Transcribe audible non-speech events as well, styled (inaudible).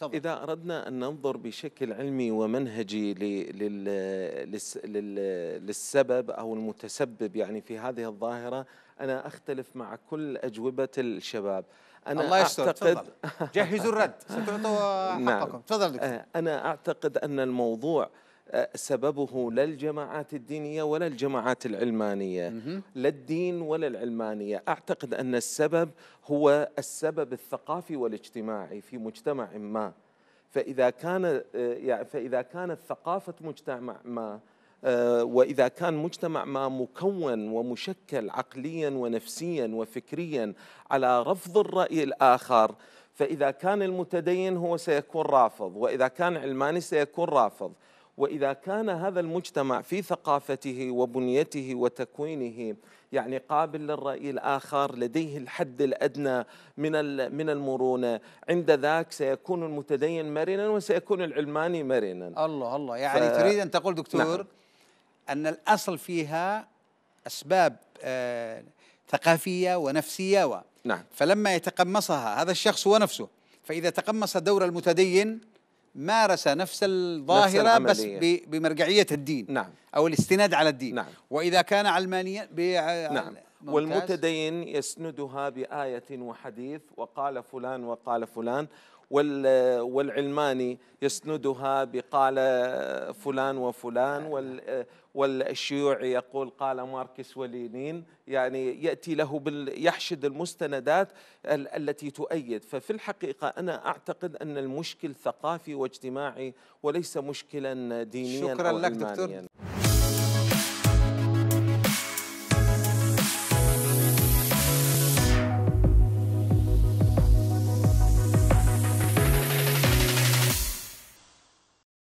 طبعا. إذا أردنا أن ننظر بشكل علمي ومنهجي للسبب أو المتسبب يعني في هذه الظاهرة أنا أختلف مع كل أجوبة الشباب أنا الله يستر أعتقد (laughs) جهزوا الرد ستعطوا نعم. حقكم نعم. تفضل دكتور أه، أنا أعتقد أن الموضوع سببه لا الجماعات الدينية ولا الجماعات العلمانية لا الدين ولا العلمانية أعتقد أن السبب هو السبب الثقافي والاجتماعي في مجتمع ما فإذا كان آه، فإذا كانت ثقافة مجتمع ما آه، وإذا كان مجتمع ما مكون ومشكل عقليا ونفسيا وفكريا على رفض الرأي الآخر فإذا كان المتدين هو سيكون رافض وإذا كان علماني سيكون رافض واذا كان هذا المجتمع في ثقافته وبنيته وتكوينه يعني قابل للراي الاخر لديه الحد الادنى من من المرونه عند ذاك سيكون المتدين مرنا وسيكون العلماني مرنا الله الله يعني ف... تريد ان تقول دكتور نعم. ان الاصل فيها اسباب آه ثقافيه ونفسيه و... نعم فلما يتقمصها هذا الشخص هو نفسه فاذا تقمص دور المتدين مارس نفس الظاهرة نفس بس بمرجعية الدين نعم. أو الاستناد على الدين نعم. وإذا كان علمانيا نعم. والمتدين يسندها بآية وحديث وقال فلان وقال فلان والعلماني يسندها بقال فلان وفلان نعم. والشيوعي يقول قال ماركس ولينين يعني يأتي له بال يحشد المستندات التي تؤيد ففي الحقيقة أنا أعتقد أن المشكل ثقافي واجتماعي وليس مشكلا دينيا شكرا أو لك دكتور